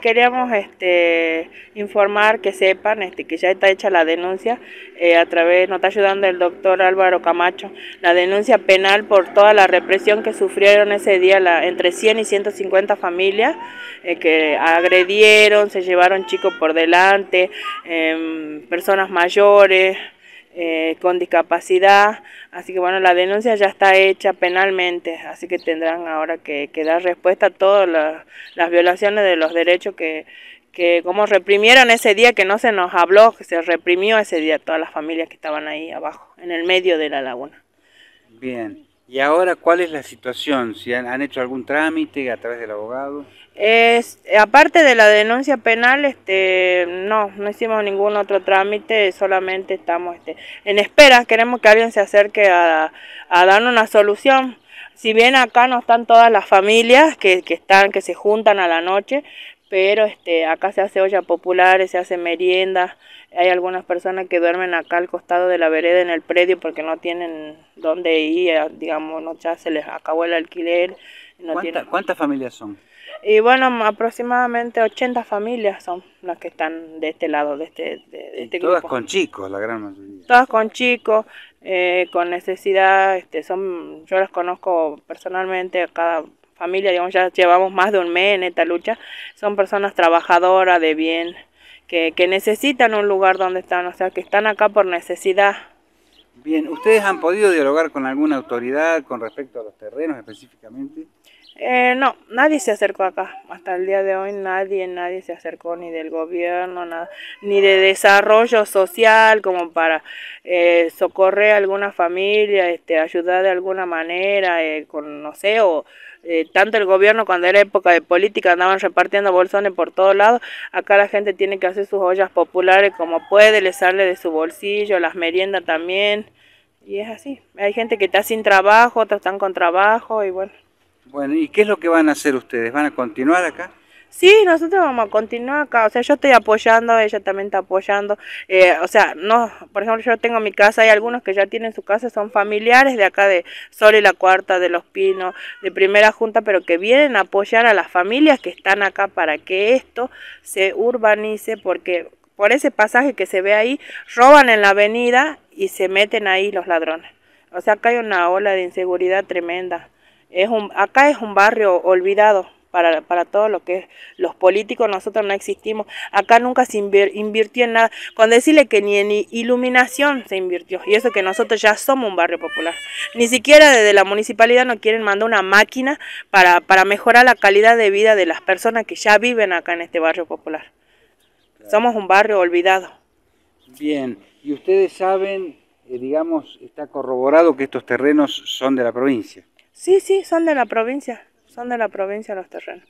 Queríamos este, informar que sepan este, que ya está hecha la denuncia eh, a través, nos está ayudando el doctor Álvaro Camacho, la denuncia penal por toda la represión que sufrieron ese día entre 100 y 150 familias eh, que agredieron, se llevaron chicos por delante, em, personas mayores. Eh, con discapacidad. Así que bueno, la denuncia ya está hecha penalmente, así que tendrán ahora que, dar respuesta a todas las, violaciones de los derechos que, que como reprimieron ese día que no se nos habló, que se reprimió ese día todas las familias que estaban ahí abajo, en el medio de la laguna. Bien, y ahora, ¿cuál es la situación? ¿Si han hecho algún trámite a través del abogado? aparte de la denuncia penal, este, no, no hicimos ningún otro trámite, solamente estamos este, en espera, queremos que alguien se acerque a, a darnos una solución. Si bien acá no están todas las familias que, que están, que se juntan a la noche, pero este, acá se hace olla popular, se hace merienda, hay algunas personas que duermen acá al costado de la vereda en el predio porque no tienen dónde ir, digamos, ya se les acabó el alquiler. ¿Cuántas familias son? Y bueno, aproximadamente 80 familias son las que están de este lado, de este, de, este Todas con chicos, la gran mayoría. Todas con chicos, eh, con necesidad, este, son, yo las conozco personalmente, cada familia, digamos, ya llevamos más de un mes en esta lucha, son personas trabajadoras de bien, que, que necesitan un lugar donde están, o sea, que están acá por necesidad. Bien, ¿ustedes han podido dialogar con alguna autoridad con respecto a los terrenos específicamente? Eh, no, nadie se acercó acá. Hasta el día de hoy nadie, nadie se acercó ni del gobierno, nada, ni de desarrollo social como para eh, socorrer a alguna familia, este, ayudar de alguna manera, eh, con, no sé, o eh, tanto el gobierno cuando era época de política andaban repartiendo bolsones por todos lados, acá la gente tiene que hacer sus ollas populares como puede, le sale de su bolsillo, las meriendas también, y es así. Hay gente que está sin trabajo, otros están con trabajo y bueno. Bueno, ¿y qué es lo que van a hacer ustedes? ¿Van a continuar acá? Sí, nosotros vamos a continuar acá, o sea, yo estoy apoyando, ella también está apoyando, eh, o sea, no, por ejemplo, yo tengo mi casa, hay algunos que ya tienen su casa, son familiares de acá de Sol y la Cuarta, de Los Pinos, de Primera Junta, pero que vienen a apoyar a las familias que están acá para que esto se urbanice, porque por ese pasaje que se ve ahí, roban en la avenida y se meten ahí los ladrones. O sea, acá hay una ola de inseguridad tremenda. Es un, acá es un barrio olvidado para, para todo lo que es los políticos, nosotros no existimos. Acá nunca se invirtió en nada, con decirle que ni en iluminación se invirtió, y eso que nosotros ya somos un barrio popular. Ni siquiera desde la municipalidad nos quieren mandar una máquina para, para mejorar la calidad de vida de las personas que ya viven acá en este barrio popular. Somos un barrio olvidado. Bien, y ustedes saben, eh, digamos, está corroborado que estos terrenos son de la provincia. Sí, sí, son de la provincia de la provincia los terrenos.